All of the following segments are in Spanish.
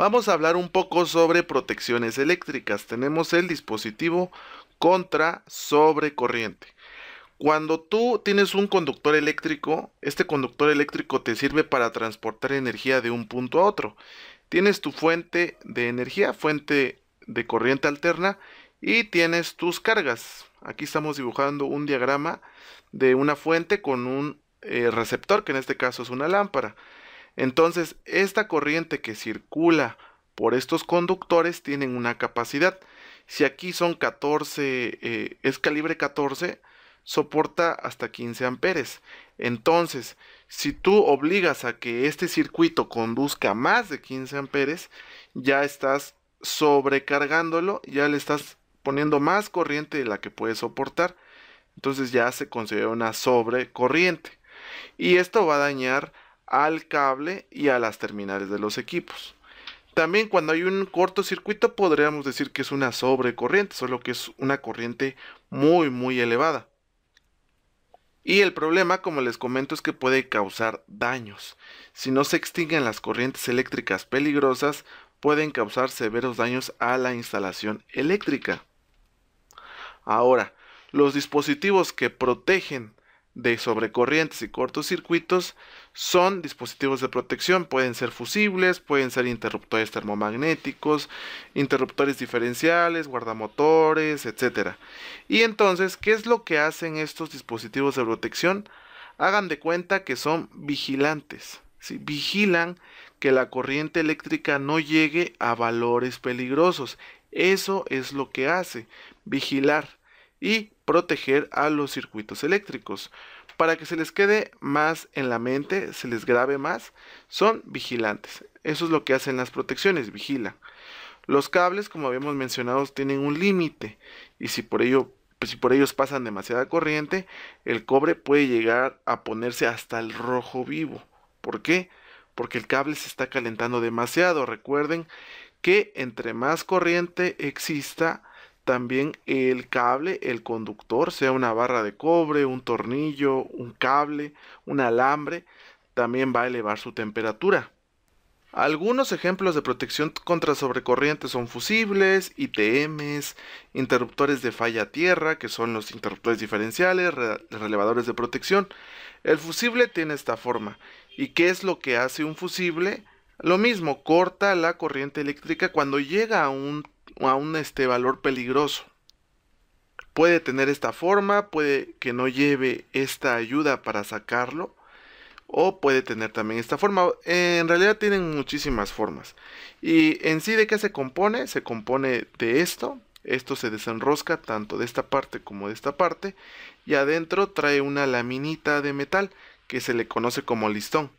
Vamos a hablar un poco sobre protecciones eléctricas. Tenemos el dispositivo contra sobrecorriente. Cuando tú tienes un conductor eléctrico, este conductor eléctrico te sirve para transportar energía de un punto a otro. Tienes tu fuente de energía, fuente de corriente alterna y tienes tus cargas. Aquí estamos dibujando un diagrama de una fuente con un eh, receptor, que en este caso es una lámpara. Entonces, esta corriente que circula por estos conductores tienen una capacidad. Si aquí son 14, eh, es calibre 14, soporta hasta 15 amperes. Entonces, si tú obligas a que este circuito conduzca más de 15 amperes, ya estás sobrecargándolo, ya le estás poniendo más corriente de la que puede soportar. Entonces ya se considera una sobrecorriente. Y esto va a dañar al cable y a las terminales de los equipos. También cuando hay un cortocircuito podríamos decir que es una sobrecorriente, solo que es una corriente muy muy elevada. Y el problema, como les comento, es que puede causar daños. Si no se extinguen las corrientes eléctricas peligrosas, pueden causar severos daños a la instalación eléctrica. Ahora, los dispositivos que protegen de sobrecorrientes y cortocircuitos son dispositivos de protección. Pueden ser fusibles, pueden ser interruptores termomagnéticos, interruptores diferenciales, guardamotores, etc. Y entonces, ¿qué es lo que hacen estos dispositivos de protección? Hagan de cuenta que son vigilantes. si, Vigilan que la corriente eléctrica no llegue a valores peligrosos. Eso es lo que hace, vigilar y proteger a los circuitos eléctricos. Para que se les quede más en la mente, se les grabe más, son vigilantes. Eso es lo que hacen las protecciones, vigilan. Los cables, como habíamos mencionado, tienen un límite y si por ello si por ellos pasan demasiada corriente, el cobre puede llegar a ponerse hasta el rojo vivo. ¿Por qué? Porque el cable se está calentando demasiado. Recuerden que entre más corriente exista, también el cable, el conductor, sea una barra de cobre, un tornillo, un cable, un alambre, también va a elevar su temperatura. Algunos ejemplos de protección contra sobrecorriente son fusibles, ITMs, interruptores de falla a tierra, que son los interruptores diferenciales, relevadores de protección. El fusible tiene esta forma. ¿Y qué es lo que hace un fusible? Lo mismo, corta la corriente eléctrica cuando llega a un a un este, valor peligroso. Puede tener esta forma, puede que no lleve esta ayuda para sacarlo, o puede tener también esta forma. En realidad tienen muchísimas formas. Y en sí, ¿de qué se compone? Se compone de esto. Esto se desenrosca tanto de esta parte como de esta parte. Y adentro trae una laminita de metal que se le conoce como listón.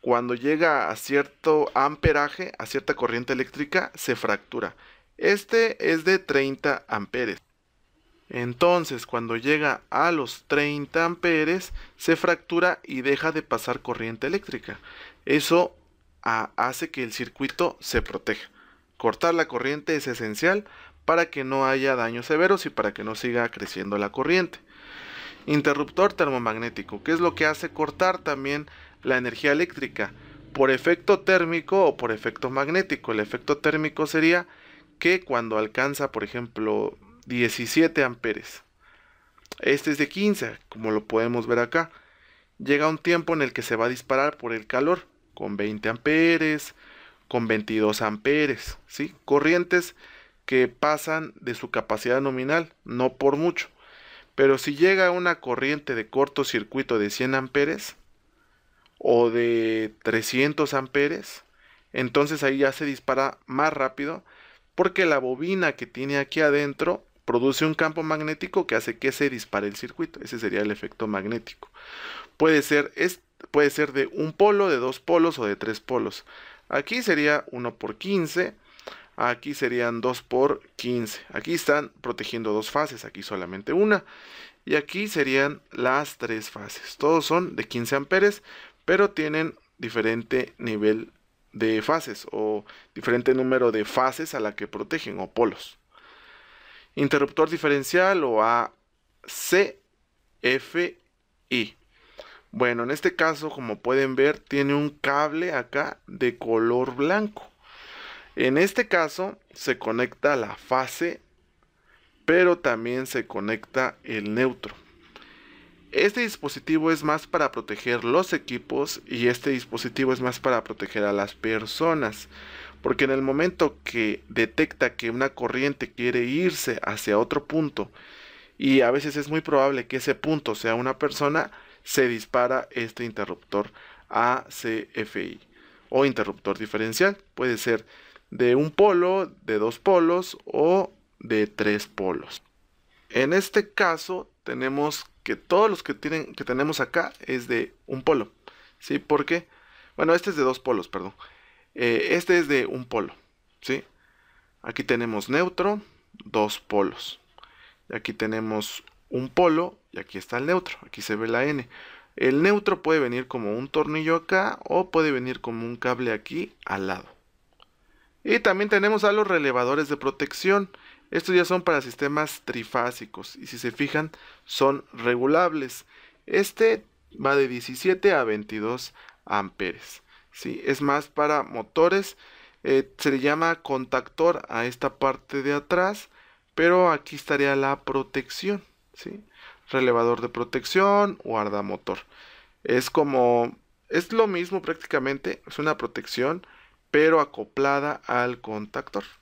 Cuando llega a cierto amperaje, a cierta corriente eléctrica, se fractura. Este es de 30 amperes. Entonces, cuando llega a los 30 amperes, se fractura y deja de pasar corriente eléctrica. Eso ah, hace que el circuito se proteja. Cortar la corriente es esencial para que no haya daños severos y para que no siga creciendo la corriente. Interruptor termomagnético, que es lo que hace cortar también la energía eléctrica por efecto térmico o por efecto magnético. El efecto térmico sería que cuando alcanza, por ejemplo, 17 amperes. Este es de 15, como lo podemos ver acá. Llega un tiempo en el que se va a disparar por el calor, con 20 amperes, con 22 amperes, ¿sí? Corrientes que pasan de su capacidad nominal, no por mucho. Pero si llega una corriente de cortocircuito de 100 amperes o de 300 amperes, entonces ahí ya se dispara más rápido porque la bobina que tiene aquí adentro produce un campo magnético que hace que se dispare el circuito. Ese sería el efecto magnético. Puede ser, puede ser de un polo, de dos polos o de tres polos. Aquí sería 1 por 15 aquí serían 2 por 15. Aquí están protegiendo dos fases, aquí solamente una. Y aquí serían las tres fases. Todos son de 15 amperes, pero tienen diferente nivel de fases o diferente número de fases a la que protegen o polos. Interruptor diferencial o ACFI. Bueno, en este caso, como pueden ver, tiene un cable acá de color blanco. En este caso, se conecta la fase, pero también se conecta el neutro. Este dispositivo es más para proteger los equipos y este dispositivo es más para proteger a las personas. Porque en el momento que detecta que una corriente quiere irse hacia otro punto y a veces es muy probable que ese punto sea una persona, se dispara este interruptor ACFI o interruptor diferencial. Puede ser de un polo, de dos polos o de tres polos. En este caso tenemos que todos los que, tienen, que tenemos acá es de un polo. ¿Sí? Porque, bueno, este es de dos polos, perdón. Eh, este es de un polo. ¿Sí? Aquí tenemos neutro, dos polos. Aquí tenemos un polo y aquí está el neutro. Aquí se ve la N. El neutro puede venir como un tornillo acá o puede venir como un cable aquí al lado. Y también tenemos a los relevadores de protección. Estos ya son para sistemas trifásicos y si se fijan son regulables. Este va de 17 a 22 amperes. ¿sí? Es más para motores. Eh, se le llama contactor a esta parte de atrás, pero aquí estaría la protección. ¿sí? Relevador de protección guardamotor. motor. Es como, es lo mismo prácticamente, es una protección, pero acoplada al contactor.